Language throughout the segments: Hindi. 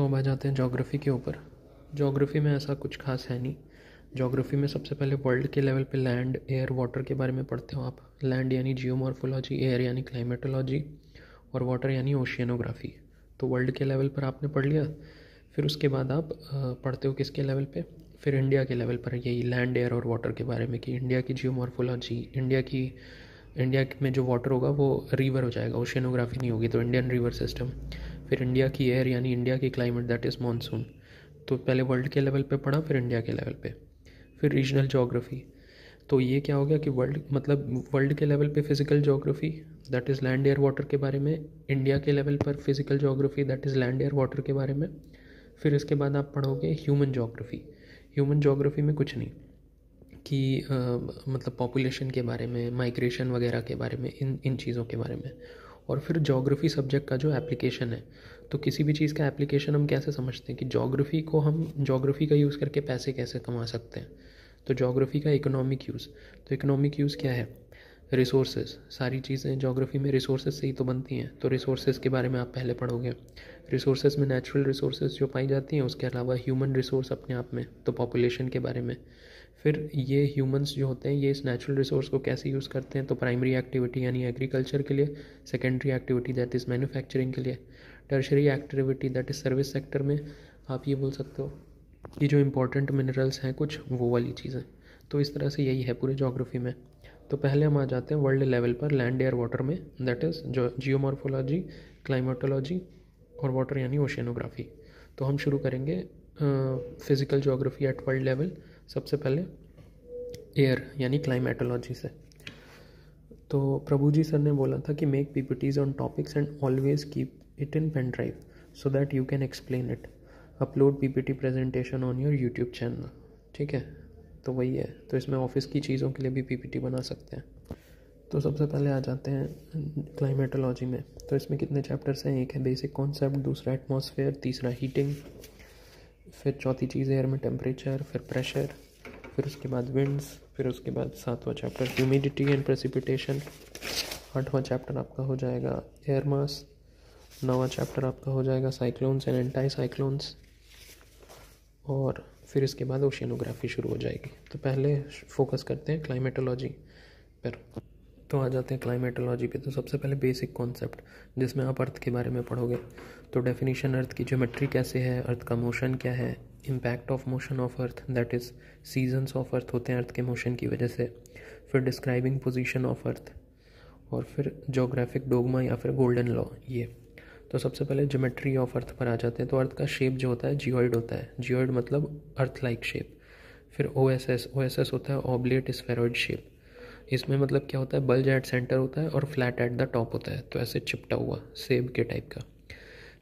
तो अब आ जाते हैं जोग्राफ़ी के ऊपर जोग्राफ़ी में ऐसा कुछ खास है नहीं जोग्राफ़ी में सबसे पहले वर्ल्ड के लेवल पे लैंड एयर वाटर के बारे में पढ़ते हो आप लैंड यानी जियोमॉर्फोलॉजी एयर यानी क्लाइमेटोलॉजी और वाटर यानी ओशियनोग्राफ़ी तो वर्ल्ड के लेवल पर आपने पढ़ लिया फिर उसके बाद आप पढ़ते हो किसके लेवल पे फिर इंडिया के लेवल पर यही लैंड एयर और वाटर के बारे में कि इंडिया की जियोमॉर्फोलॉजी इंडिया की इंडिया में जो वाटर होगा वो रिवर हो जाएगा ओशियनोग्राफ़ी नहीं होगी तो इंडियन रिवर सिस्टम फिर इंडिया की एयर यानी इंडिया की क्लाइमेट दैट इज़ मानसून तो पहले वर्ल्ड के लेवल पे पढ़ा फिर इंडिया के लेवल पे फिर रीजनल जोग्राफ़ी तो ये क्या हो गया कि वर्ल्ड मतलब वर्ल्ड के लेवल पे physical geography that is land air water के बारे में इंडिया के लेवल पर physical geography that is land air water के बारे में फिर इसके बाद आप पढ़ोगे ह्यूमन जोग्राफ़ी ह्यूमन जोग्राफ़ी में कुछ नहीं कि मतलब पॉपुलेशन के बारे में माइग्रेशन वगैरह के बारे में इन इन चीज़ों के बारे में और फिर जोग्राफ़ी सब्जेक्ट का जो एप्लीकेशन है तो किसी भी चीज़ का एप्लीकेशन हम कैसे समझते हैं कि जोग्राफ़ी को हम जोग्राफ़ी का यूज़ करके पैसे कैसे कमा सकते हैं तो जोग्राफ़ी का इकोनॉमिक यूज़ तो इकोनॉमिक यूज़ क्या है रिसोर्सेज सारी चीज़ें जोग्राफ़ी में रिसोर्सेज से ही तो बनती हैं तो रिसोर्सेज के बारे में आप पहले पढ़ोगे रिसोर्सेज में नेचुरल रिसोर्सेज जो पाई जाती हैं उसके अलावा ह्यूमन रिसोर्स अपने आप में तो पॉपुलेशन के बारे में फिर ये ह्यूमंस जो होते हैं ये इस नेचुरल रिसोर्स को कैसे यूज़ करते हैं तो प्राइमरी एक्टिविटी यानी एग्रीकल्चर के लिए secondary activity that is manufacturing के लिए tertiary activity that is service sector में आप ये बोल सकते हो कि जो इंपॉर्टेंट मिनरल्स हैं कुछ वो वाली चीज़ें तो इस तरह से यही है पूरी जोग्राफी में तो पहले हम आ जाते हैं वर्ल्ड लेवल पर लैंड एयर वाटर में दैट इज़ जो जियोमॉर्फोलॉजी क्लाइमेटोलॉजी और वाटर यानी ओशनोग्राफी तो हम शुरू करेंगे physical geography at world level सबसे पहले एयर यानी क्लाइमेटोलॉजी से तो प्रभु जी सर ने बोला था कि make PPTs on topics and always keep it in pen drive so that you can explain it upload PPT presentation on your YouTube channel ठीक है तो वही है तो इसमें ऑफिस की चीज़ों के लिए भी पीपीटी बना सकते हैं तो सबसे पहले आ जाते हैं क्लाइमेटोलॉजी में तो इसमें कितने चैप्टर्स हैं एक है बेसिक कॉन्सेप्ट दूसरा एटमॉस्फेयर तीसरा हीटिंग फिर चौथी चीज़ एयर में टेम्परेचर फिर प्रेशर फिर उसके बाद विंड्स फिर उसके बाद सातवां चैप्टर ह्यूमिडिटी एंड प्रेसिपिटेशन आठवां चैप्टर आपका हो जाएगा एयर मास नवा चैप्टर आपका हो जाएगा साइक्लोन्स एंड एंटाई साइक्लोन्स और फिर इसके बाद ओशियनोग्राफी शुरू हो जाएगी तो पहले फोकस करते हैं क्लाइमेटोलॉजी पर तो आ जाते हैं क्लाइमेटोलॉजी पे तो सबसे पहले बेसिक कॉन्सेप्ट जिसमें आप अर्थ के बारे में पढ़ोगे तो डेफिनेशन अर्थ की ज्योमेट्री कैसे है अर्थ का मोशन क्या है impact of motion of earth that is seasons of earth होते हैं अर्थ के मोशन की वजह से फिर डिस्क्राइबिंग पोजिशन ऑफ अर्थ और फिर जोग्राफिक डोगमा या फिर गोल्डन लॉ ये तो सबसे पहले ज्योमेट्री ऑफ अर्थ पर आ जाते हैं तो अर्थ का शेप जो होता है जियोइड होता है जियोइड मतलब अर्थ लाइक शेप फिर O S S O S S होता है ऑबलेट स्फेरॉइड शेप इसमें मतलब क्या होता है बल्ज एट सेंटर होता है और फ्लैट एट द टॉप होता है तो ऐसे चिपटा हुआ सेब के टाइप का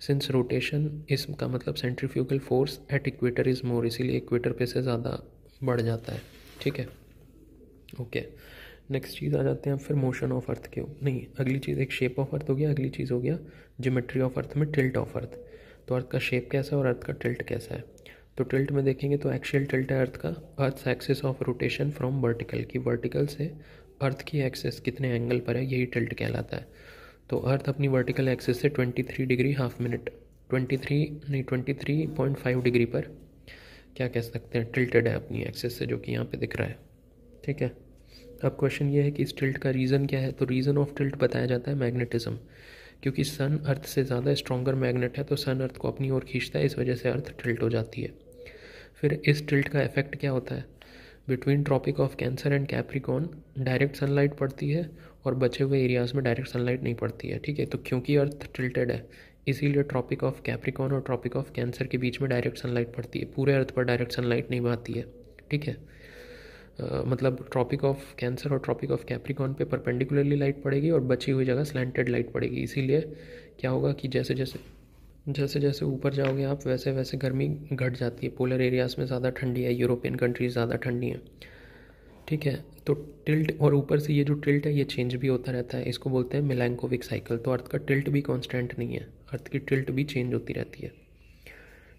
सिंस रोटेशन इसका मतलब centrifugal force at equator is more इसीलिए इक्वेटर पे से ज़्यादा बढ़ जाता है ठीक है ओके नेक्स्ट चीज़ आ जाते हैं फिर मोशन ऑफ अर्थ के नहीं अगली चीज़ एक शेप ऑफ अर्थ हो गया अगली चीज़ हो गया जोमेट्री ऑफ अर्थ में टिल्ट ऑफ अर्थ तो अर्थ का शेप कैसा है और अर्थ का टिल्ट कैसा है तो टिल्ट में देखेंगे तो एक्शियल टिल्ट है अर्थ का earth axis of rotation from vertical की वर्टिकल से अर्थ की एक्सेस कितने एंगल पर है यही टिल्ट कहलाता है तो अर्थ अपनी वर्टिकल एक्सेस से 23 डिग्री हाफ मिनट 23 नहीं 23.5 डिग्री पर क्या कह सकते हैं टिल्टेड है अपनी एक्सेस से जो कि यहाँ पे दिख रहा है ठीक है अब क्वेश्चन ये है कि इस टिल्ट का रीज़न क्या है तो रीज़न ऑफ टिल्ट बताया जाता है मैग्नेटिज्म क्योंकि सन अर्थ से ज़्यादा स्ट्रॉगर मैग्नेट है तो सन अर्थ को अपनी ओर खींचता है इस वजह से अर्थ टिल्ट हो जाती है फिर इस टिल्ट का इफेक्ट क्या होता है between Tropic of cancer and Capricorn direct sunlight पड़ती है और बचे हुए एरियाज़ में डायरेक्ट सनलाइट नहीं पड़ती है ठीक है तो क्योंकि अर्थ टिल्टेड है इसीलिए ट्रॉपिक ऑफ कैप्रिकॉन और ट्रॉपिक ऑफ कैंसर के बीच में डायरेक्ट सनलाइट पड़ती है पूरे अर्थ पर डायरेक्ट सनलाइट नहीं आती है ठीक है Uh, मतलब ट्रॉपिक ऑफ कैंसर और ट्रॉपिक ऑफ कैप्रिकॉन पे परपेंडिकुलरली लाइट पड़ेगी और बची हुई जगह स्लैंटेड लाइट पड़ेगी इसीलिए क्या होगा कि जैसे जैसे जैसे जैसे ऊपर जाओगे आप वैसे वैसे गर्मी घट जाती है पोलर एरियाज़ में ज़्यादा ठंडी है यूरोपियन कंट्रीज़ ज़्यादा ठंडी हैं ठीक है तो टिल्ट और ऊपर से ये जो टिल्ट है ये चेंज भी होता रहता है इसको बोलते हैं मिलैंकोविक साइकिल तो अर्थ का टिल्ट भी कॉन्स्टेंट नहीं है अर्थ की टिल्ट भी चेंज होती रहती है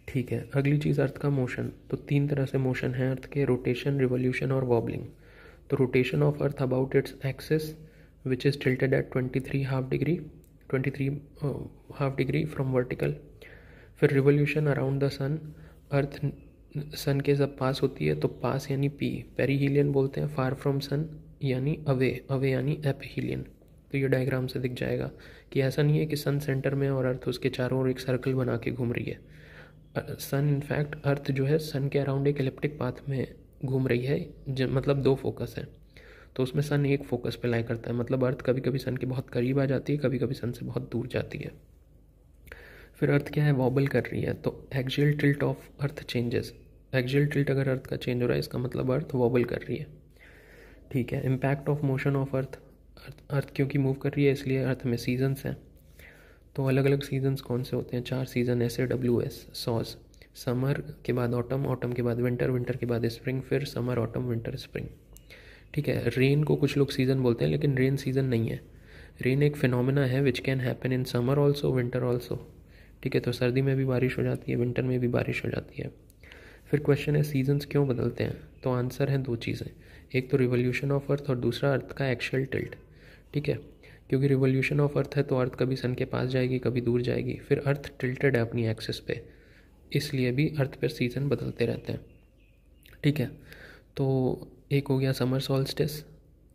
ठीक है अगली चीज़ अर्थ का मोशन तो तीन तरह से मोशन है अर्थ के रोटेशन रिवोल्यूशन और वॉबलिंग तो rotation of earth about its axis which is tilted at twenty three half degree twenty three half degree from vertical फिर revolution around the sun earth sun के जब पास होती है तो पास यानी पी पेरीहीलियन बोलते हैं फार फ्रॉम सन यानी अवे अवे यानी एपहीलियन तो ये डायग्राम से दिख जाएगा कि ऐसा नहीं है कि सन सेंटर में और अर्थ उसके चारों ओर एक सर्कल बना के घूम रही है सन इनफैक्ट अर्थ जो है सन के अराउंड एक इलेप्टिक पाथ में घूम रही है मतलब दो फोकस है तो उसमें सन एक फोकस पे लाई करता है मतलब अर्थ कभी कभी सन के बहुत करीब आ जाती है कभी कभी सन से बहुत दूर जाती है फिर अर्थ क्या है वॉबल कर रही है तो axial tilt of earth changes axial tilt अगर अर्थ का चेंज हो रहा है इसका मतलब अर्थ वॉबल कर रही है ठीक है impact of motion of earth earth क्योंकि मूव कर रही है इसलिए अर्थ में सीजन्स हैं तो अलग अलग सीजन्स कौन से होते हैं चार सीज़न ऐसे डब्ल्यू एस सॉज समर के बाद ऑटम ऑटम के बाद विंटर विंटर के बाद स्प्रिंग फिर समर ऑटम विंटर स्प्रिंग ठीक है रेन को कुछ लोग सीज़न बोलते हैं लेकिन रेन सीज़न नहीं है रेन एक फिनोमिना है which can happen in summer also winter also ठीक है तो सर्दी में भी बारिश हो जाती है विंटर में भी बारिश हो जाती है फिर क्वेश्चन है सीजन्स क्यों बदलते हैं तो आंसर हैं दो चीज़ें एक तो रिवोल्यूशन ऑफ अर्थ और दूसरा अर्थ का एक्चुअल टिल्ट ठीक है क्योंकि रिवोल्यूशन ऑफ अर्थ है तो अर्थ कभी सन के पास जाएगी कभी दूर जाएगी फिर अर्थ टिल्टेड है अपनी एक्सेस पे इसलिए भी अर्थ पर सीज़न बदलते रहते हैं ठीक है तो एक हो गया समर सॉल्स्टिस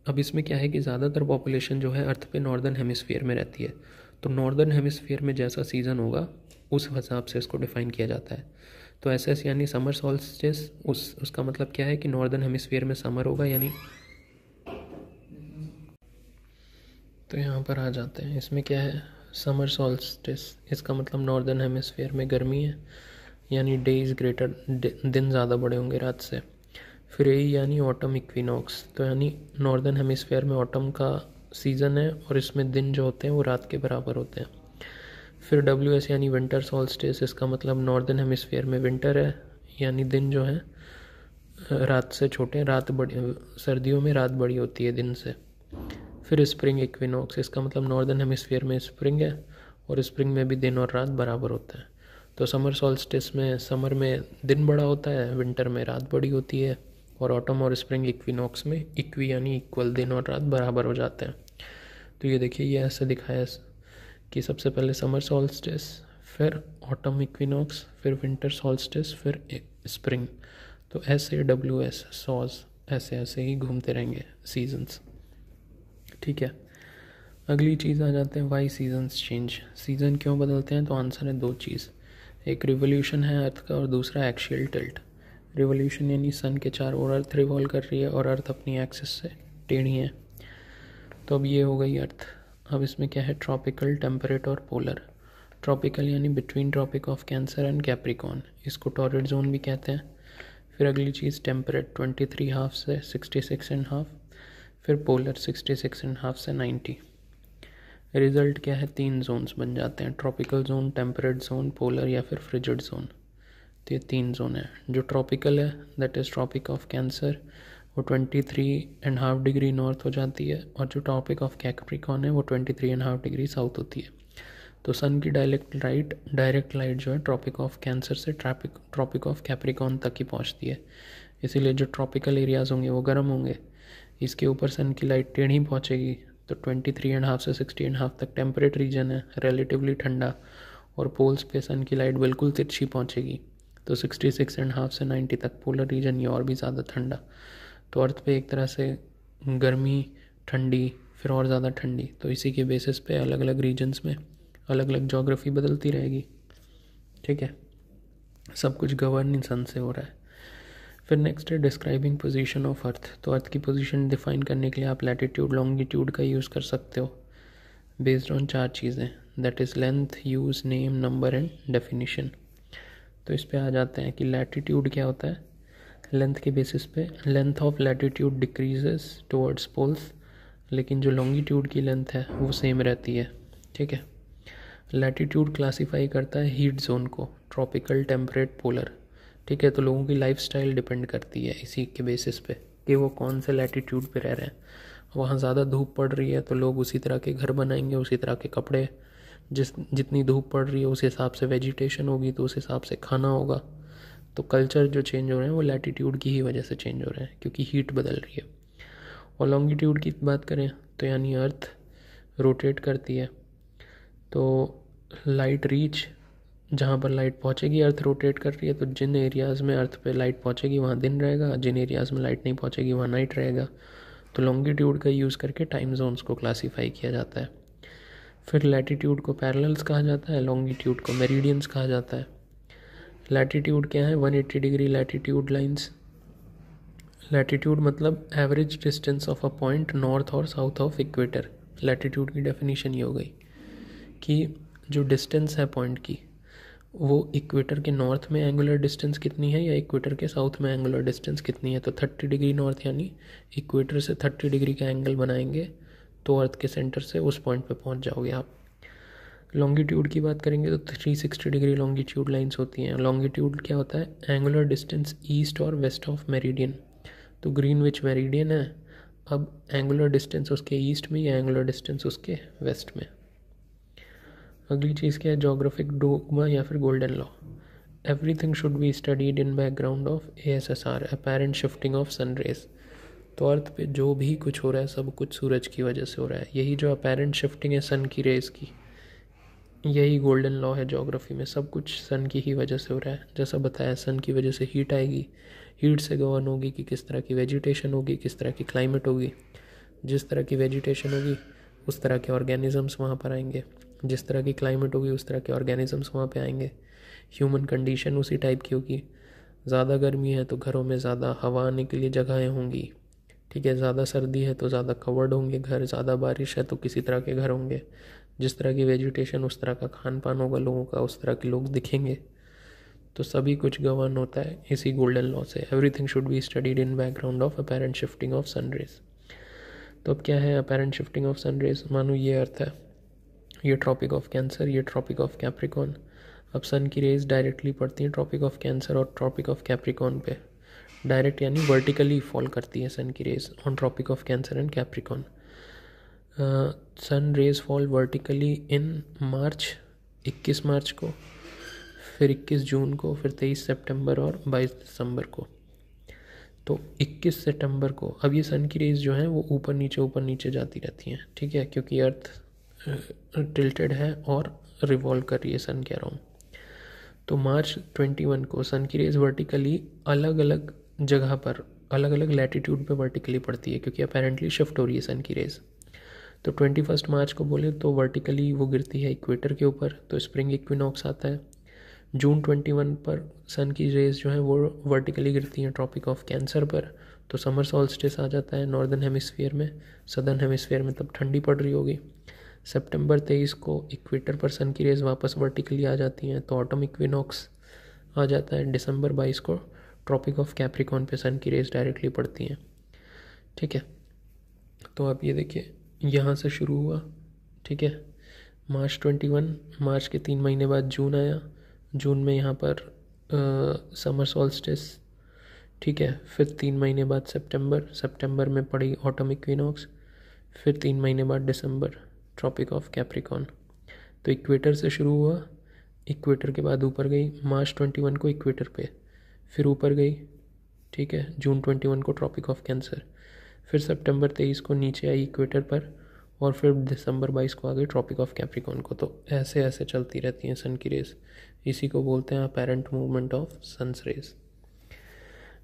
अब इसमें क्या है कि ज़्यादातर पॉपुलेशन जो है अर्थ पे नॉर्दर्न हेमिसफेयर में रहती है तो नॉर्दर्न हेमिसफेयर में जैसा सीज़न होगा उस हिसाब से इसको डिफ़ाइन किया जाता है तो एस एस यानी समर सॉल्स्टिस उस उसका मतलब क्या है कि नॉर्दर्न हेमिसफेयर में समर होगा यानी तो यहाँ पर आ जाते हैं इसमें क्या है समर सॉल्स्टिस इसका मतलब नॉर्दर्न हेमिसफेयर में गर्मी है यानी डेज ग्रेटर दिन ज़्यादा बड़े होंगे रात से फिर यही यानी ऑटम इक्विनॉक्स तो यानी नॉर्दर्न हेमिसफेयर में ऑटम का सीज़न है और इसमें दिन जो होते हैं वो रात के बराबर होते हैं फिर डब्ल्यू एस यानी विंटर स्टेस इसका मतलब नॉर्दर्न हेमिसफेयर में विंटर है यानी दिन जो है रात से छोटे रात बड़ी सर्दियों में रात बड़ी होती है दिन से फिर स्प्रिंग इक्विनॉक्स इसका मतलब नॉर्दर्न हेमिसफेयर में स्प्रिंग है और स्प्रिंग में भी दिन और रात बराबर होता है तो समर सॉल्स्टिस में समर में दिन बड़ा होता है विंटर में रात बड़ी होती है और ऑटम और स्प्रिंग इक्विनॉक्स में इक्वी यानी इक्वल दिन और रात बराबर हो जाते हैं तो ये देखिए ये ऐसे दिखाया है कि सबसे पहले समर सॉल्स्टिस फिर ऑटम इक्विनॉक्स फिर विंटर सॉल्स्टिस फिर स्प्रिंग तो ऐसे डब्ल्यू एस सॉज ऐसे ऐसे ही घूमते रहेंगे सीजन्स ठीक है अगली चीज़ आ जाते हैं वाई सीजन्स चेंज सीज़न क्यों बदलते हैं तो आंसर है दो चीज़ एक रिवोल्यूशन है अर्थ का और दूसरा एक्शियल टिल्ट रिवोल्यूशन यानी सन के चार ओर अर्थ रिवॉल्व कर रही है और अर्थ अपनी एक्सिस से टेढ़ी है तो अब ये हो गई अर्थ अब इसमें क्या है ट्रॉपिकल टेम्परेट और पोलर ट्रॉपिकल यानी between Tropic of cancer and Capricorn इसको टॉरेड जोन भी कहते हैं फिर अगली चीज़ टेम्परेट ट्वेंटी थ्री हाफ से सिक्सटी सिक्स एंड हाफ फिर polar sixty six and half से नाइन्टी रिजल्ट क्या है तीन जोन्स बन जाते हैं tropical zone temperate zone polar या फिर फ्रिजड जोन तो ये तीन जोन है जो ट्रॉपिकल है that is Tropic of Cancer वो twenty three and half degree north हो जाती है और जो ट्रॉपिक ऑफ कैप्रिकॉन है वो twenty three and half degree south होती है तो सन की डायरेक्ट लाइट डायरेक्ट लाइट जो है ट्रॉपिक ऑफ कैंसर से ट्रॉपिक ट्रॉपिक ऑफ कैप्रिकॉन तक ही पहुंचती है इसीलिए जो ट्रॉपिकल एरियाज़ होंगे वो गर्म होंगे इसके ऊपर सन की लाइट टेढ़ी पहुँचेगी तो ट्वेंटी थ्री एंड हाफ से सिक्सटी एंड हाफ तक टेम्परेट रीजन है रिलेटिवली ठंडा और पोल्स पे सन की लाइट बिल्कुल तिरछी पहुँचेगी तो सिक्सटी सिक्स एंड हाफ से नाइन्टी तक पोलर रीजन ये और भी ज़्यादा ठंडा तो अर्थ पे एक तरह से गर्मी ठंडी फिर और ज़्यादा ठंडी तो इसी के बेसिस पे अलग अलग रीजन्स में अलग अलग जोग्राफी बदलती रहेगी ठीक है सब कुछ गवर्निंग सन से हो रहा है फिर नेक्स्ट है डिस्क्राइबिंग पोजीशन ऑफ अर्थ तो अर्थ की पोजीशन डिफाइन करने के लिए आप लैटिट्यूड लॉन्गिट्यूड का यूज़ कर सकते हो बेस्ड ऑन चार चीज़ें that is length use name number and definition तो इस पर आ जाते हैं कि लैटीट्यूड क्या होता है लेंथ के बेसिस पे length of latitude decreases towards poles लेकिन जो लॉन्गिट्यूड की लेंथ है वो सेम रहती है ठीक है लैटीट्यूड क्लासीफाई करता है हीट जोन को ट्रॉपिकल टेम्परेट पोलर ठीक है तो लोगों की लाइफ स्टाइल डिपेंड करती है इसी के बेसिस पे कि वो कौन से लैटीट्यूड पे रह रहे हैं वहाँ ज़्यादा धूप पड़ रही है तो लोग उसी तरह के घर बनाएंगे उसी तरह के कपड़े जिस जितनी धूप पड़ रही है उस हिसाब से वेजिटेशन होगी तो उस हिसाब से खाना होगा तो कल्चर जो चेंज हो रहे हैं वो लैटिट्यूड की ही वजह से चेंज हो रहे हैं क्योंकि हीट बदल रही है और लॉन्गिट्यूड की बात करें तो यानी अर्थ रोटेट करती है तो लाइट रीच जहाँ पर लाइट पहुँचेगी अर्थ रोटेट कर रही है तो जिन एरियाज़ में अर्थ पे लाइट पहुँचेगी वहाँ दिन रहेगा जिन एरियाज़ में लाइट नहीं पहुँचेगी वहाँ नाइट रहेगा तो लॉन्गिट्यूड का यूज़ करके टाइम जोन्स को क्लासीफाई किया जाता है फिर लैटिट्यूड को पैरेलल्स कहा जाता है लॉन्गिट्यूड को मेरिडियंस कहा जाता है लैटिट्यूड क्या है 180 डिग्री लैटिट्यूड लाइंस लैटिट्यूड मतलब average distance of a point north और साउथ ऑफ इक्वेटर लैटिट्यूड की डेफिनेशन ये हो गई कि जो डिस्टेंस है पॉइंट की वो इक्वेटर के नॉर्थ में एंगुलर डिस्टेंस कितनी है या इक्वेटर के साउथ में एंगुलर डिस्टेंस कितनी है तो थर्टी डिग्री नॉर्थ यानी इक्वेटर से थर्टी डिग्री का एंगल बनाएंगे तो अर्थ के सेंटर से उस पॉइंट पे पहुंच जाओगे आप लॉन्गिट्यूड की बात करेंगे तो 360 डिग्री लॉन्गिट्यूड लाइंस होती हैं लॉन्गिट्यूड क्या होता है एंगुलर डिस्टेंस ईस्ट और वेस्ट ऑफ मेरिडियन तो ग्रीन विच मेरिडियन है अब एंगुलर डिस्टेंस उसके ईस्ट में या एंगुलर डिस्टेंस उसके वेस्ट में अगली चीज़ क्या है जोग्राफिक डोगमा या फिर golden law everything should be studied in background of A S S R apparent shifting of sun rays तो अर्थ पे जो भी कुछ हो रहा है सब कुछ सूरज की वजह से हो रहा है यही जो अपेरेंट शिफ्टिंग है सन की रेज की यही गोल्डन लॉ है जोग्राफी में सब कुछ सन की ही वजह से हो रहा है जैसा बताया सन की वजह से हीट आएगी हीट से गवर्न होगी कि किस तरह की वेजिटेशन होगी किस तरह की क्लाइमेट होगी जिस तरह की वेजिटेशन होगी उस तरह के ऑर्गेनिजम्स वहाँ पर आएंगे जिस तरह की क्लाइमेट होगी उस तरह के ऑर्गेनिजम्स वहाँ पे आएंगे ह्यूमन कंडीशन उसी टाइप की होगी ज़्यादा गर्मी है तो घरों में ज़्यादा हवा आने के लिए जगहें होंगी ठीक है ज़्यादा सर्दी है तो ज़्यादा कवर्ड होंगे घर ज़्यादा बारिश है तो किसी तरह के घर होंगे जिस तरह की वेजिटेशन उस तरह का खान पान होगा लोगों का उस तरह के लोग दिखेंगे तो सभी कुछ गवर्न होता है इसी गोल्डन लॉ से everything should be studied in background of apparent shifting of sun rays तो अब क्या है अपेरेंट शिफ्टिंग ऑफ सनरेज मानो ये अर्थ है ये ट्रॉपिक ऑफ कैंसर ये ट्रॉपिक ऑफ कैप्रिकॉन अब सन की रेज डायरेक्टली पड़ती हैं ट्रॉपिक ऑफ कैंसर और ट्रॉपिक ऑफ कैप्रिकॉन पे डायरेक्ट यानी वर्टिकली फॉल करती है सन की rays on tropic of cancer and Capricorn sun rays fall vertically in March 21 March को फिर 21 जून को फिर 23 सितंबर और 22 दिसंबर को तो 21 सितंबर को अब ये सन की रेज जो हैं वो ऊपर नीचे ऊपर नीचे जाती रहती हैं ठीक है क्योंकि अर्थ टिल्टेड है और रिवॉल्व कर रही है सन के अराउंड तो मार्च 21 को सन की रेज वर्टिकली अलग अलग जगह पर अलग अलग लैटिट्यूड पे वर्टिकली पड़ती है क्योंकि अपेरेंटली शिफ्ट हो रही है सन की रेज़ तो ट्वेंटी फर्स्ट मार्च को बोले तो वर्टिकली वो गिरती है इक्वेटर के ऊपर तो स्प्रिंग इक्विनॉक्स आता है जून ट्वेंटी वन पर सन की रेज जो है वो वर्टिकली गिरती हैं ट्रॉपिक ऑफ कैंसर पर तो समर स्टेस आ जाता है नॉर्दर्न हेमिसफेयर में सदर्न हेमिसफेयर में तब ठंडी पड़ रही होगी सेप्टेम्बर तेईस को इक्वेटर पर सन की रेज वापस वर्टिकली आ जाती हैं तो ऑटम इक्विनॉक्स आ जाता है दिसंबर बाईस को ट्रॉपिक ऑफ कैप्रिकॉन पे सन की रेस डायरेक्टली पड़ती हैं ठीक है तो आप ये देखिए यहाँ से शुरू हुआ ठीक है मार्च ट्वेंटी वन मार्च के तीन महीने बाद जून आया जून में यहाँ पर समर सॉल्स्टिस ठीक है फिर तीन महीने बाद सितंबर सितंबर में पड़ी ऑटम इक्विनॉक्स फिर तीन महीने बाद दिसंबर ट्रॉपिक ऑफ कैप्रिकॉन तो इक्वेटर से शुरू हुआ इक्वेटर के बाद ऊपर गई मार्च ट्वेंटी वन को इक्वेटर पे फिर ऊपर गई ठीक है जून ट्वेंटी वन को ट्रॉपिक ऑफ कैंसर फिर सितंबर तेईस को नीचे आई इक्वेटर पर और फिर दिसंबर बाईस को आ गई ट्रॉपिक ऑफ कैप्रिकॉन को तो ऐसे ऐसे चलती रहती हैं सन की रेस इसी को बोलते हैं apparent movement of sun's rays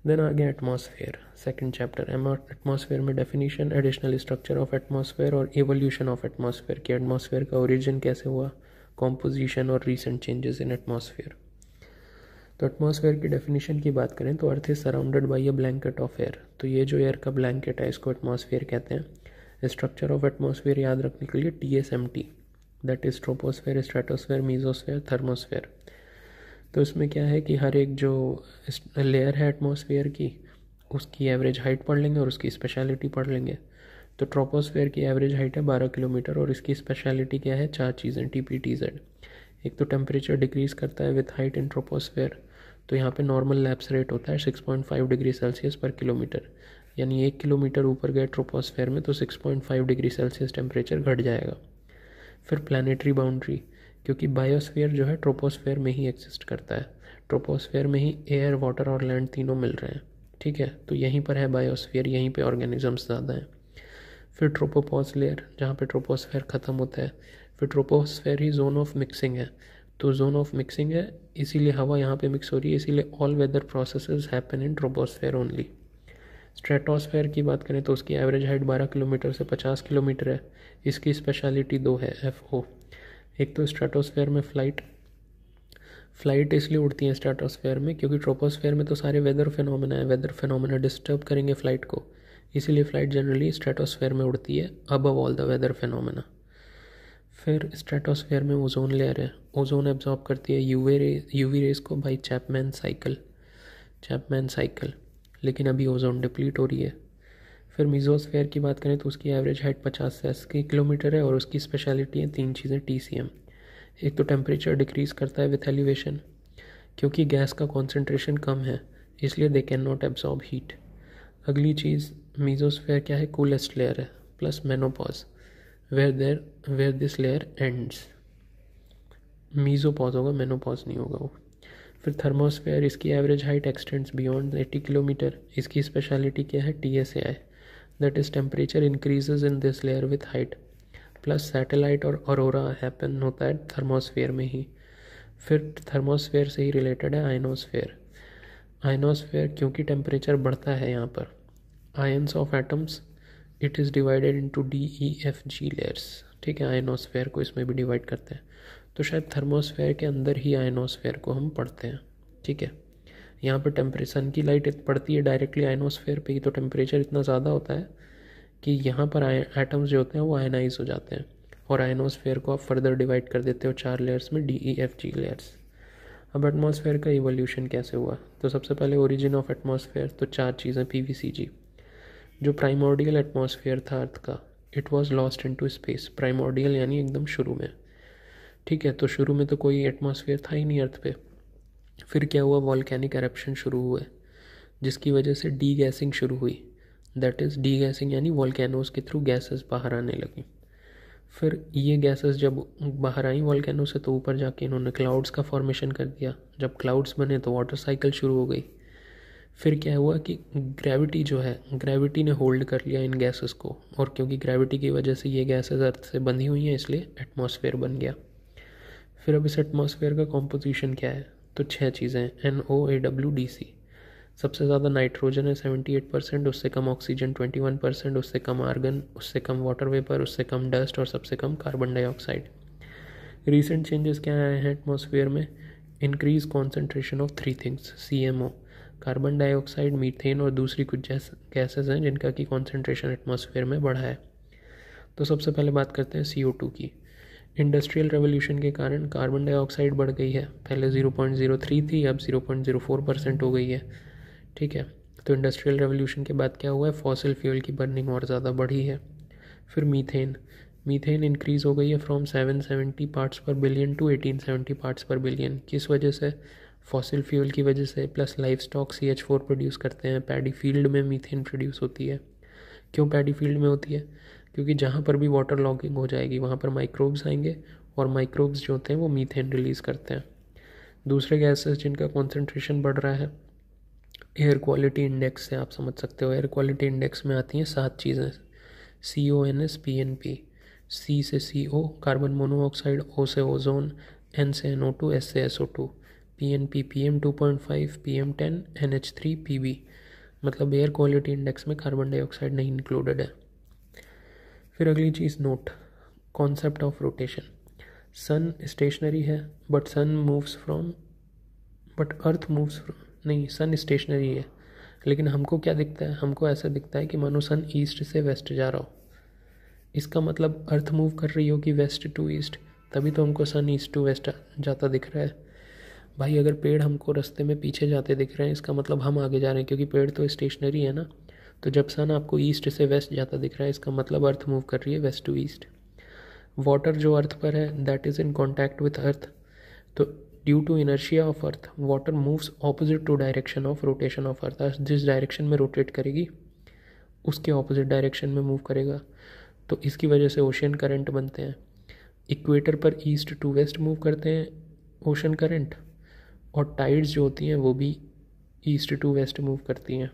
then आ गया एटमोसफेयर सेकेंड चैप्टर एटमोसफेयर में definition additional structure of atmosphere और एवोल्यूशन ऑफ एटमोसफेयर कि एटमोसफेयर का ओरिजिन कैसे हुआ कॉम्पोजिशन और रीसेंट चेंजेस इन एटमोसफेयर तो एटमॉस्फेयर की डेफिनेशन की बात करें तो earth is surrounded by a blanket of air तो ये जो एयर का ब्लैंकेट है इसको एटमॉस्फेयर कहते हैं स्ट्रक्चर ऑफ एटमॉस्फेयर याद रखने के लिए T S M T that is troposphere stratosphere mesosphere thermosphere तो इसमें क्या है कि हर एक जो लेयर है एटमॉस्फेयर की उसकी एवरेज हाइट पढ़ लेंगे और उसकी स्पेशलिटी पढ़ लेंगे तो ट्रोपोस्फेयर की एवरेज हाइट है बारह किलोमीटर और इसकी स्पेशलिटी क्या है चार चीज़ें टी पी टी जेड एक तो टेम्परेचर डिक्रीज़ करता है विथ हाइट इन ट्रोपोस्फेयर तो यहाँ पे नॉर्मल लैप्स रेट होता है 6.5 डिग्री सेल्सियस पर किलोमीटर यानी एक किलोमीटर ऊपर गए ट्रोपोस्फेयर में तो 6.5 डिग्री सेल्सियस टेम्परेचर घट जाएगा फिर प्लानिटरी बाउंड्री क्योंकि बायोस्फीयर जो है ट्रोपोस्फेयर में ही एक्जिस्ट करता है ट्रोपोस्फेयर में ही एयर वाटर और लैंड तीनों मिल रहे हैं ठीक है तो यहीं पर है बायोस्फीयर यहीं पर ऑर्गेनिजम्स ज़्यादा हैं फिर ट्रोपोपोज लेयर जहाँ पर ट्रोपोस्फेयर ख़त्म होता है फिर ट्रोपोस्फेयर ही जोन ऑफ मिक्सिंग है तो जोन ऑफ मिक्सिंग है इसीलिए हवा यहाँ पे मिक्स हो रही है इसीलिए all weather process happen in troposphere only stratosphere की बात करें तो उसकी एवरेज हाइट 12 किलोमीटर से 50 किलोमीटर है इसकी स्पेशलिटी दो है एफ ओ एक तो स्ट्रेटोस्फेयर में फ्लाइट फ्लाइट इसलिए उड़ती है स्ट्रेटोस्फेयर में क्योंकि ट्रोपोस्फेयर में तो सारे वेदर फिनोमिना है वेदर फिनोमेना डिस्टर्ब करेंगे फ्लाइट को इसीलिए फ्लाइट जनरली स्ट्रेटोस्फेयर में उड़ती है above all the weather phenomena फिर स्ट्रेटोस्फेयर में ओजोन लेयर है ओजोन एब्जॉर्ब करती है यूवी रे यूवी रेस को भाई चैपमैन साइकिल चैपमैन साइकिल लेकिन अभी ओजोन डिप्लीट हो रही है फिर मीजोस्फेयर की बात करें तो उसकी एवरेज हाइट पचास से अस्सी किलोमीटर है और उसकी स्पेशलिटी है तीन चीज़ें टी सी एम एक तो टेम्परेचर डिक्रीज़ करता है विथ एलिवेशन क्योंकि गैस का कॉन्सेंट्रेशन कम है इसलिए they can not absorb heat अगली चीज़ मीजोस्फेयर क्या है कूलेस्ट लेयर है plus menopause where there this layer layer meso mesopause होगा मेनोपॉज नहीं होगा वो फिर थर्मोस्फेयर इसकी average height extends beyond eighty kilometre इसकी स्पेशलिटी क्या है T S A I that is temperature increases in this layer with height plus satellite और औरोरा हैपन होता है थर्मोस्फेयर में ही फिर थर्मोस्फेयर से ही रिलेटेड है आइनोस्फेयर आइनोस्फेयर क्योंकि टेम्परेचर बढ़ता है यहाँ पर ions of atoms it is divided into D E F G layers ठीक है आयनोस्फेयर को इसमें भी डिवाइड करते हैं तो शायद थर्मोस्फेयर के अंदर ही आयनोस्फेयर को हम पढ़ते हैं ठीक है यहाँ पर टेम्परेचर की लाइट पड़ती है डायरेक्टली आयनोस्फेयर पे ही तो टेम्परेचर इतना ज़्यादा होता है कि यहाँ पर आइटम्स जो होते हैं वो आयनाइज हो जाते हैं और आयनोस्फेयर को आप फर्दर डिवाइड कर देते हो चार लेयर्स में D E F G layers अब एटमोसफेयर का इवोल्यूशन कैसे हुआ तो सबसे पहले ओरिजिन ऑफ एटमोसफेयर तो चार चीज़ें पी वी सी जी जो प्राइमोडियल एटमोसफियर था अर्थ का it was lost into space primordial यानी एकदम शुरू में ठीक है तो शुरू में तो कोई एटमोसफियर था ही नहीं अर्थ पे फिर क्या हुआ वॉलकैनिक एरप्शन शुरू हुए जिसकी वजह से डी गैसिंग शुरू हुई दैट इज़ डी गैसिंग यानी वॉलकैनोज के थ्रू गैसेस बाहर आने लगी फिर ये गैसेस जब बाहर आई वॉल्केनो से तो ऊपर जाके इन्होंने क्लाउड्स का फॉर्मेशन कर दिया जब क्लाउड्स बने तो वाटर साइकिल शुरू हो गई फिर क्या हुआ कि ग्रेविटी जो है ग्रेविटी ने होल्ड कर लिया इन गैसेस को और क्योंकि ग्रेविटी की वजह से ये गैसेस अर्थ से बंधी हुई हैं इसलिए एटमॉस्फेयर बन गया फिर अब इस एटमॉस्फेयर का कॉम्पोजिशन क्या है तो छः चीज़ें N O A W D C सबसे ज़्यादा नाइट्रोजन है सेवेंटी एट परसेंट उससे कम ऑक्सीजन ट्वेंटी वन परसेंट उससे कम आर्गन उससे कम वाटर वेपर उससे कम डस्ट और सबसे कम कार्बन डाइऑक्साइड रिसेंट चेंजेस क्या आए हैं एटमॉस्फेयर में increase concentration of three things C M O carbon dioxide methane और दूसरी कुछ गैसेस हैं जिनका कि कॉन्सेंट्रेशन एटमॉस्फेयर में बढ़ा है तो सबसे पहले बात करते हैं सी की इंडस्ट्रियल रेवोल्यूशन के कारण कार्बन डाइऑक्साइड बढ़ गई है पहले 0.03 थी अब 0.04 परसेंट हो गई है ठीक है तो इंडस्ट्रियल रेवोल्यूशन के बाद क्या हुआ है फॉसिल फ्यूल की बर्निंग और ज़्यादा बढ़ी है फिर मीथेन मीथेन इंक्रीज़ हो गई है from 770 parts per billion to 1870 parts per billion किस वजह से फॉसिल फ्यूल की वजह से plus livestock C H four produce करते हैं पैडी फील्ड में मीथेन प्रोड्यूस होती है क्यों पैडी फील्ड में होती है क्योंकि जहाँ पर भी वाटर लॉगिंग हो जाएगी वहाँ पर माइक्रोब्स आएंगे और माइक्रोब्स जो होते हैं वो मीथेन रिलीज़ करते हैं दूसरे गैसेस जिनका कॉन्सेंट्रेशन बढ़ रहा है एयर क्वालिटी इंडेक्स से आप समझ सकते हो एयर क्वालिटी इंडेक्स में आती हैं सात चीज़ें C O N S P N P C से C O carbon monoxide O से ओजोन एन से एन ओ टू एस से S O two P N P P M two point five P M ten N H three P B मतलब एयर क्वालिटी इंडेक्स में कार्बन डाइऑक्साइड नहीं इंक्लूडेड है फिर अगली चीज़ note concept of rotation sun stationary है but sun moves from but earth moves from नहीं सन स्टेशनरी है लेकिन हमको क्या दिखता है हमको ऐसा दिखता है कि मानो सन ईस्ट से वेस्ट जा रहा हो इसका मतलब अर्थ मूव कर रही होगी वेस्ट टू ईस्ट तभी तो हमको सन ईस्ट टू वेस्ट जाता दिख रहा है भाई अगर पेड़ हमको रास्ते में पीछे जाते दिख रहे हैं इसका मतलब हम आगे जा रहे हैं क्योंकि पेड़ तो स्टेशनरी है ना तो जब सन आपको ईस्ट से वेस्ट जाता दिख रहा है इसका मतलब अर्थ मूव कर रही है वेस्ट टू ईस्ट वाटर जो अर्थ पर है that is in contact with earth तो due to inertia of earth water moves opposite to direction of rotation of earth जिस डायरेक्शन में रोटेट करेगी उसके ऑपोजिट डायरेक्शन में मूव करेगा तो इसकी वजह से ओशियन करंट बनते हैं इक्वेटर पर ईस्ट टू वेस्ट मूव करते हैं ओशन करंट और टाइड्स जो होती हैं वो भी ईस्ट टू वेस्ट मूव करती हैं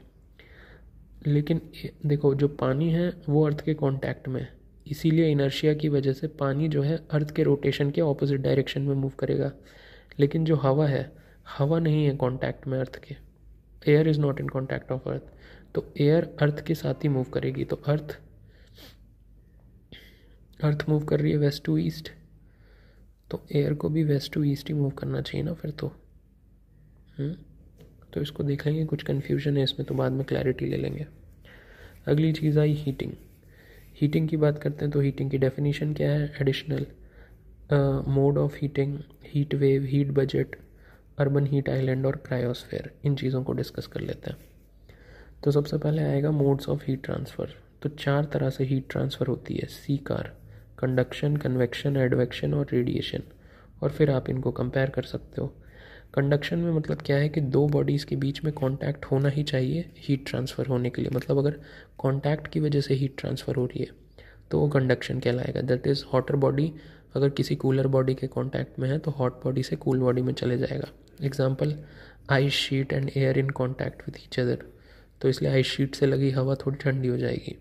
लेकिन देखो जो पानी है वो अर्थ के कांटेक्ट में है इसीलिए इनर्शिया की वजह से पानी जो है अर्थ के रोटेशन के ऑपोजिट डायरेक्शन में मूव करेगा लेकिन जो हवा है हवा नहीं है कांटेक्ट में अर्थ के air is not in contact of earth तो एयर अर्थ के साथ ही मूव करेगी तो अर्थ अर्थ मूव कर रही है वेस्ट टू ईस्ट तो एयर को भी वेस्ट टू ईस्ट ही मूव करना चाहिए ना फिर तो हम्म? तो इसको देखेंगे कुछ कन्फ्यूजन है इसमें तो बाद में क्लैरिटी ले लेंगे अगली चीज़ आई हीटिंग हीटिंग की बात करते हैं तो हीटिंग की डेफिनेशन क्या है additional mode of heating heat wave heat budget urban heat island और क्रायोस्फेयर इन चीज़ों को डिस्कस कर लेते हैं तो सबसे पहले आएगा मोड्स ऑफ हीट ट्रांसफ़र तो चार तरह से हीट ट्रांसफ़र होती है सी कार कंडक्शन कन्वेक्शन एडवेक्शन और रेडिएशन और फिर आप इनको कंपेयर कर सकते हो कंडक्शन में मतलब क्या है कि दो बॉडीज़ के बीच में कांटेक्ट होना ही चाहिए हीट ट्रांसफ़र होने के लिए मतलब अगर कांटेक्ट की वजह से हीट ट्रांसफ़र हो रही है तो वो कंडक्शन कहलाएगा दैट इज़ हॉटर बॉडी अगर किसी कूलर बॉडी के कांटेक्ट में है तो हॉट बॉडी से कूल बॉडी में चले जाएगा example ice sheet and air in contact with each other तो इसलिए आइस शीट से लगी हवा थोड़ी ठंडी हो जाएगी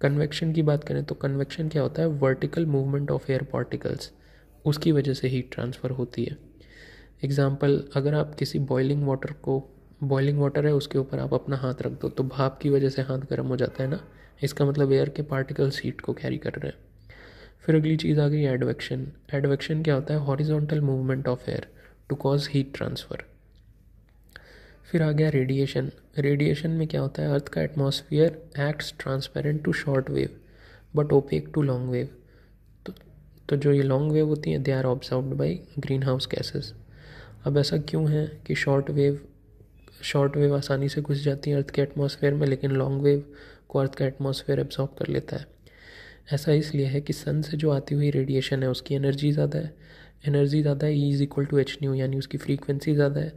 कन्वेक्शन की बात करें तो कन्वेक्शन क्या होता है vertical movement of air particles उसकी वजह से हीट ट्रांसफ़र होती है एग्ज़ाम्पल अगर आप किसी बॉइलिंग वाटर को बॉइलिंग वाटर है उसके ऊपर आप अपना हाथ रख दो तो भाप की वजह से हाथ गर्म हो जाता है ना इसका मतलब एयर के पार्टिकल्स हीट को कैरी कर रहे हैं फिर अगली चीज़ आ गई एडवेक्शन एडवेक्शन क्या होता है horizontal movement of air to cause heat transfer फिर आ गया रेडिएशन रेडिएशन में क्या होता है अर्थ का atmosphere acts transparent to short wave but opaque to long wave तो तो जो ये लॉन्ग वेव होती हैं they are observe by greenhouse gases अब ऐसा क्यों है कि शॉर्ट वेव शॉर्ट वेव आसानी से घुस जाती है अर्थ के एटमॉस्फेयर में लेकिन लॉन्ग वेव को अर्थ का एटमॉस्फेयर एब्जॉर्ब कर लेता है ऐसा इसलिए है कि सन से जो आती हुई रेडिएशन है उसकी एनर्जी ज़्यादा है एनर्जी ज़्यादा है E is equal to H nu यानी उसकी फ्रीक्वेंसी ज़्यादा है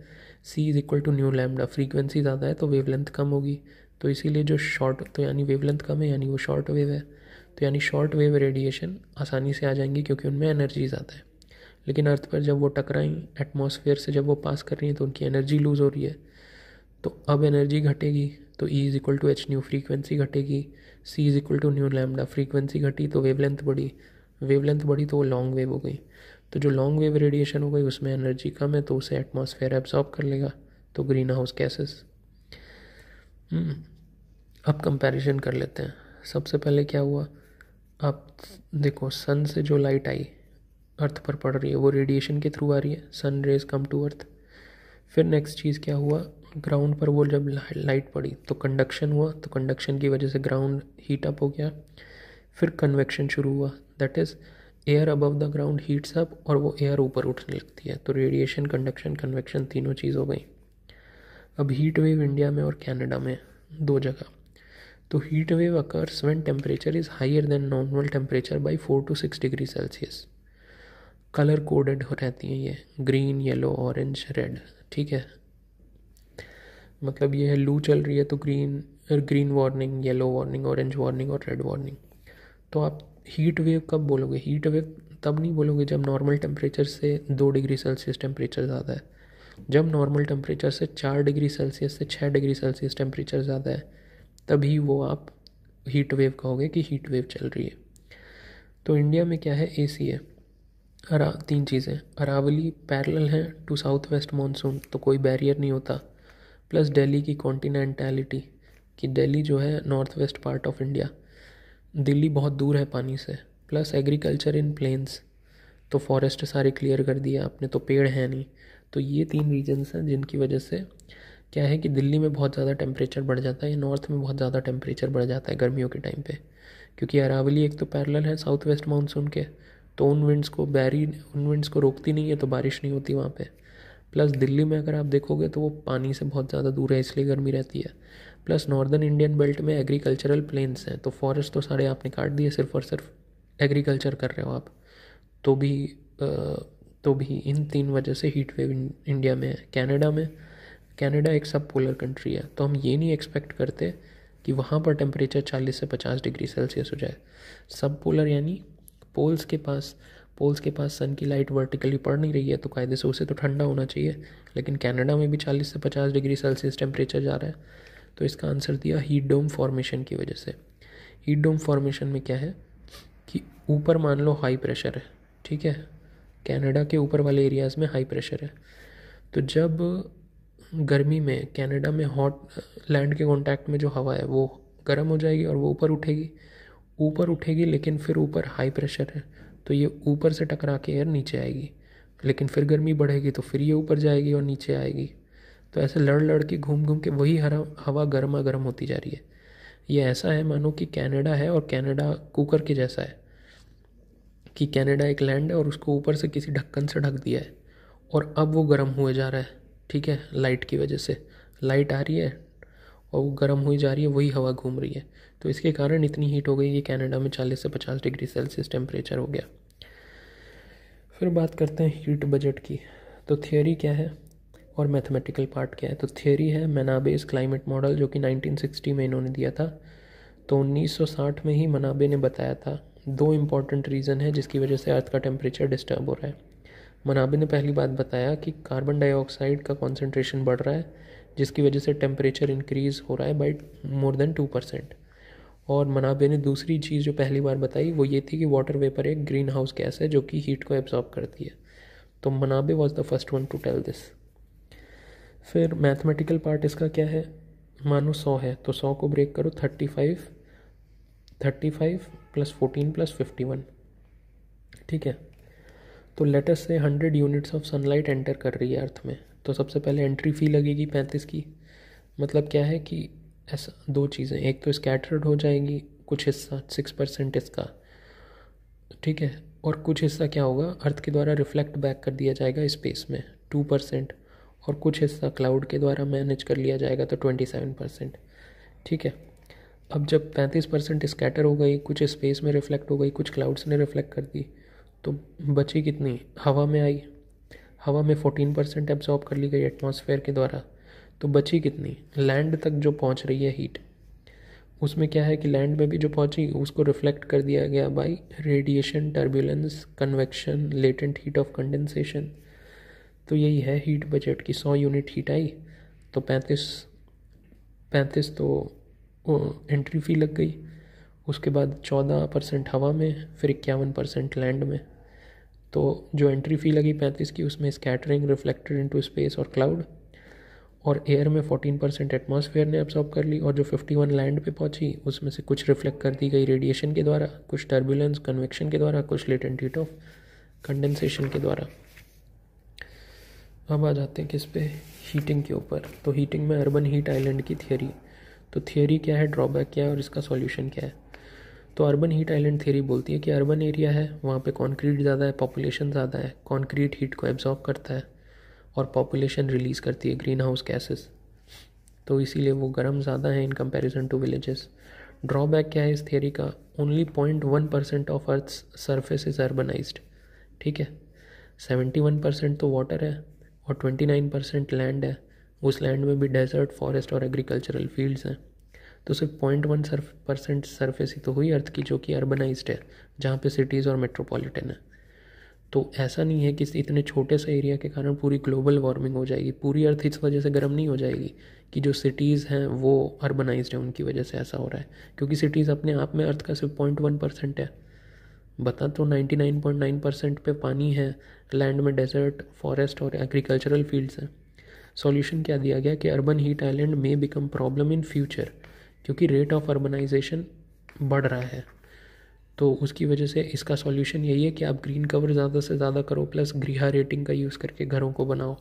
C is equal to nu lambda frequency ज़्यादा है तो वेव लेंथ कम होगी तो इसीलिए जो शॉर्ट तो यानी वेव लेंथ कम है यानी वो शॉर्ट वेव है तो यानी शॉर्ट वेव रेडिएशन आसानी से आ जाएंगी क्योंकि उनमें एनर्जी ज़्यादा है लेकिन अर्थ पर जब वो टकराई एटमॉस्फेयर से जब वो पास कर रही हैं तो उनकी एनर्जी लूज़ हो रही है तो अब एनर्जी घटेगी तो E is equal to H nu frequency घटेगी C is equal to nu lambda frequency घटी तो वेव लेंथ बढ़ी वेव लेंथ बढ़ी तो वो लॉन्ग वेव हो गई तो जो लॉन्ग वेव रेडिएशन हो गई उसमें एनर्जी कम है तो उसे एटमॉस्फेयर एब्जॉर्ब कर लेगा तो ग्रीन हाउस गैसेस अब कंपैरिजन कर लेते हैं सबसे पहले क्या हुआ आप देखो सन से जो लाइट आई अर्थ पर पड़ रही है वो रेडिएशन के थ्रू आ रही है sun rays come to earth फिर नेक्स्ट चीज़ क्या हुआ ग्राउंड पर वो जब लाइट पड़ी तो कंडक्शन हुआ तो कंडक्शन की वजह से ग्राउंड हीट अप हो गया फिर कन्वेक्शन शुरू हुआ that is air above the ground heats up और वो एयर ऊपर उठने लगती है तो रेडिएशन कंडक्शन कन्वेक्शन तीनों चीज़ हो गई अब हीट वेव इंडिया में और कैनेडा में दो जगह तो heat wave occurs when temperature is higher than normal temperature by four to six degree Celsius colour coded हो रहती हैं ये ग्रीन येलो ऑरेंज रेड ठीक है मतलब ये है लू चल रही है तो green green warning yellow warning orange warning और रेड वार्निंग तो आप हीट वेव कब बोलोगे हीट वेव तब नहीं बोलोगे जब नॉर्मल टेम्परेचर से दो डिग्री सेल्सियस टेम्परेचर ज़्यादा है जब नॉर्मल टेम्परेचर से चार डिग्री सेल्सियस से छः डिग्री सेल्सियस टेम्परेचर ज़्यादा है तभी वो आप हीट वेव कहोगे कि हीट वेव चल रही है तो इंडिया में क्या है ए सी है अरा तीन चीज़ें अरावली पैरेलल है टू साउथ वेस्ट मानसून तो कोई बैरियर नहीं होता प्लस दिल्ली की कॉन्टीनेंटैलिटी कि दिल्ली जो है north west part of India Delhi बहुत दूर है पानी से प्लस एग्रीकल्चर इन प्लेन्स तो फॉरेस्ट सारे क्लियर कर दिए आपने तो पेड़ है नहीं तो ये तीन रीजन्स हैं जिनकी वजह से क्या है कि दिल्ली में बहुत ज़्यादा टेम्परेचर बढ़ जाता है या नॉर्थ में बहुत ज़्यादा टेम्परेचर बढ़ जाता है गर्मियों के टाइम पे क्योंकि अरावली एक तो पैरेलल है साउथ वेस्ट मानसून के तो उन विंड्स को बैरी उन विंड्स को रोकती नहीं है तो बारिश नहीं होती वहाँ पे प्लस दिल्ली में अगर आप देखोगे तो वो पानी से बहुत ज़्यादा दूर है इसलिए गर्मी रहती है प्लस नॉर्दर्न इंडियन बेल्ट में एग्रीकल्चरल प्लेन्स हैं तो फॉरेस्ट तो सारे आपने काट दिए सिर्फ और सिर्फ एग्रीकल्चर कर रहे हो आप तो भी तो भी इन तीन वजह से हीट वेव इंडिया में है कैनेडा में कैनेडा एक सब पोलर कंट्री है तो हम ये नहीं एक्सपेक्ट करते कि वहाँ पर टेम्परेचर 40 से 50 डिग्री सेल्सियस हो जाए सब पोलर यानी पोल्स के पास पोल्स के पास सन की लाइट वर्टिकली पड़ नहीं रही है तो कायदे से उसे तो ठंडा होना चाहिए लेकिन कनाडा में भी 40 से 50 डिग्री सेल्सियस टेम्परेचर जा रहा है तो इसका आंसर दिया हीट डोम फॉर्मेशन की वजह से हीट डोम फॉर्मेशन में क्या है कि ऊपर मान लो हाई प्रेशर है ठीक है कैनेडा के ऊपर वाले एरियाज़ में हाई प्रेशर है तो जब गर्मी में कैनेडा में हॉट लैंड के कॉन्टैक्ट में जो हवा है वो गर्म हो जाएगी और वो ऊपर उठेगी ऊपर उठेगी लेकिन फिर ऊपर हाई प्रेशर है तो ये ऊपर से टकरा के एयर नीचे आएगी लेकिन फिर गर्मी बढ़ेगी तो फिर ये ऊपर जाएगी और नीचे आएगी तो ऐसे लड़ लड़ के घूम घूम के वही हरा हवा गर्मा गर्म होती जा रही है ये ऐसा है मानो कि कैनेडा है और कैनेडा कुकर के जैसा है कि कैनेडा एक लैंड है और उसको ऊपर से किसी ढक्कन से ढक दिया है और अब वो गर्म हुए जा रहा है ठीक है लाइट की वजह से लाइट आ रही है और वो गर्म हुई जा रही है वही हवा घूम रही है तो इसके कारण इतनी हीट हो गई कि कैनेडा में 40 से 50 डिग्री सेल्सियस टेम्परेचर हो गया फिर बात करते हैं हीट बजट की तो थियोरी क्या है और मैथमेटिकल पार्ट क्या है तो थियोरी है मनाबेस क्लाइमेट मॉडल जो कि 1960 में इन्होंने दिया था तो 1960 में ही मनाबे ने बताया था दो इम्पॉर्टेंट रीज़न है जिसकी वजह से अर्थ का टेम्परेचर डिस्टर्ब हो रहा है मनाबे ने पहली बात बताया कि कार्बन डाइऑक्साइड का कॉन्सेंट्रेशन बढ़ रहा है जिसकी वजह से टेम्परेचर इंक्रीज़ हो रहा है by more than two percent और मनाबे ने दूसरी चीज़ जो पहली बार बताई वो ये थी कि वाटर वेपर एक ग्रीन हाउस गैस है जो कि हीट को एब्जॉर्ब करती है तो Manabe was the first one to tell this फिर मैथमेटिकल पार्ट इसका क्या है मानो सौ है तो सौ को ब्रेक करो thirty five thirty five plus fourteen plus fifty one ठीक है तो लेटेस्ट से hundred units of sunlight enter कर रही है अर्थ में तो सबसे पहले एंट्री फ़ी लगेगी पैंतीस की मतलब क्या है कि ऐसा दो चीज़ें एक तो स्कैटर्ड हो जाएंगी कुछ हिस्सा सिक्स परसेंट इसका ठीक है और कुछ हिस्सा क्या होगा अर्थ के द्वारा रिफ्लेक्ट बैक कर दिया जाएगा स्पेस में टू परसेंट और कुछ हिस्सा क्लाउड के द्वारा मैनेज कर लिया जाएगा तो ट्वेंटी सेवन परसेंट ठीक है अब जब पैंतीस परसेंट स्कैटर हो गई कुछ स्पेस में रिफ्लेक्ट हो गई कुछ क्लाउड्स ने रिफ्लेक्ट कर दी तो बची कितनी हवा में आई हवा में 14 परसेंट एब्जॉर्ब कर ली गई एटमॉस्फेयर के द्वारा तो बची कितनी लैंड तक जो पहुंच रही है हीट उसमें क्या है कि लैंड में भी जो पहुंची उसको रिफ्लेक्ट कर दिया गया by radiation turbulence convection latent heat of condensation तो यही है हीट बजट की सौ यूनिट हीट आई तो पैंतीस पैंतीस तो एंट्री फी लग गई उसके बाद चौदह परसेंट हवा में फिर इक्यावन परसेंट लैंड में तो जो एंट्री फ़ी लगी पैंतीस की उसमें स्कैटरिंग रिफ्लेक्टेड इनटू स्पेस और क्लाउड और एयर में फोर्टीन परसेंट एटमोसफेयर ने अब्सॉर्ब कर ली और जो फिफ्टी वन लैंड पे पहुंची उसमें से कुछ रिफ्लेक्ट कर दी गई रेडिएशन के द्वारा कुछ टर्बुलेंस कन्वेक्शन के द्वारा कुछ लेटेंट हीट ऑफ कंडेंसेशन के द्वारा अब आ जाते हैं किस पे हीटिंग के ऊपर तो हीटिंग में अर्बन हीट आइलैंड की थियोरी तो थियोरी क्या है ड्रॉबैक क्या है और इसका सॉल्यूशन क्या है तो अर्बन हीट आइलैंड थ्योरी बोलती है कि अर्बन एरिया है वहाँ पे कंक्रीट ज़्यादा है पॉपुलेशन ज़्यादा है कंक्रीट हीट को एब्जॉर्ब करता है और पॉपुलेशन रिलीज़ करती है ग्रीन हाउस गैसेस तो इसीलिए वो गर्म ज़्यादा है in comparison to villages drawback क्या है इस थियरी का only point one percent of earth surface is urbanise ठीक है सेवेंटी वन परसेंट तो वाटर है और ट्वेंटी नाइन परसेंट लैंड है उस लैंड में भी डेजर्ट फॉरेस्ट और एग्रीकल्चरल फील्ड्स हैं तो सिर्फ पॉइंट वन परसेंट सरफेस ही तो हुई अर्थ की जो कि अर्बनाइज्ड है जहाँ पे सिटीज़ और मेट्रोपॉलिटन है तो ऐसा नहीं है कि इतने छोटे से एरिया के कारण पूरी ग्लोबल वार्मिंग हो जाएगी पूरी अर्थ इस वजह से गर्म नहीं हो जाएगी कि जो सिटीज़ हैं वो अर्बनाइज है उनकी वजह से ऐसा हो रहा है क्योंकि सिटीज़ अपने आप में अर्थ का सिर्फ पॉइंट वन परसेंट है बता तो ninety nine point nine percent पे पानी है लैंड में डेजर्ट फॉरेस्ट और एग्रीकल्चरल फील्ड्स हैं सॉल्यूशन क्या दिया गया कि urban heat island may become problem in future क्योंकि रेट ऑफ अर्बनाइजेशन बढ़ रहा है तो उसकी वजह से इसका सॉल्यूशन यही है कि आप ग्रीन कवर ज़्यादा से ज़्यादा करो प्लस गृह रेटिंग का यूज़ करके घरों को बनाओ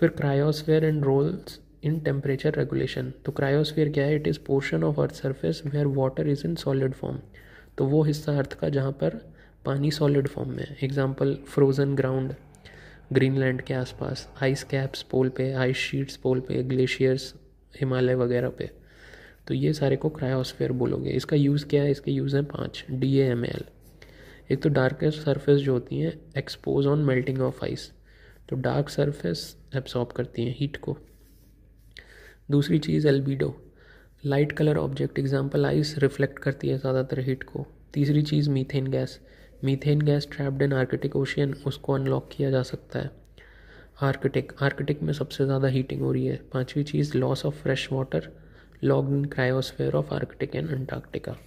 फिर cryosphere and roles in temperature regulation तो क्रायोस्फेयर क्या है it is portion of earth surface where water is in solid form तो वो हिस्सा अर्थ का जहाँ पर पानी सॉलिड फॉर्म में है एग्जाम्पल फ्रोज़न ग्राउंड ग्रीनलैंड के आसपास आइस कैप्स पोल पे आइस शीट्स पोल पे ग्लेशियर्स हिमालय वगैरह पे तो ये सारे को क्रायोस्फेयर बोलोगे इसका यूज़ क्या है इसके यूज़ हैं पाँच डी एम एल एक तो डार्केस्ट सरफेस जो होती हैं expose on melting of ice तो डार्क सरफेस एब्सॉर्ब करती हैं हीट को दूसरी चीज़ albedo light colour object example ice reflect करती है ज़्यादातर हीट को तीसरी चीज़ methane gas methane gas trapped in Arctic Ocean उसको अनलॉक किया जा सकता है आर्कटिक आर्कटिक में सबसे ज़्यादा हीटिंग हो रही है पांचवी चीज़ loss of fresh water logged in cryosphere of Arctic and Antarctica.